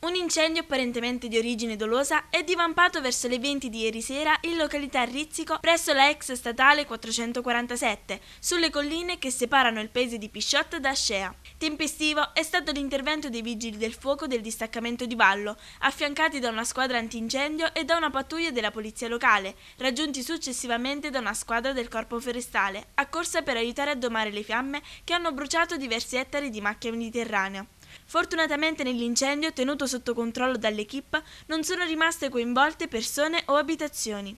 Un incendio apparentemente di origine dolosa è divampato verso le 20 di ieri sera in località Rizzico presso la ex statale 447, sulle colline che separano il paese di Pisciotta da Ascea. Tempestivo è stato l'intervento dei vigili del fuoco del distaccamento di Vallo, affiancati da una squadra antincendio e da una pattuglia della polizia locale, raggiunti successivamente da una squadra del corpo forestale, accorsa per aiutare a domare le fiamme che hanno bruciato diversi ettari di macchia mediterranea. Fortunatamente nell'incendio, tenuto sotto controllo dall'equipe, non sono rimaste coinvolte persone o abitazioni.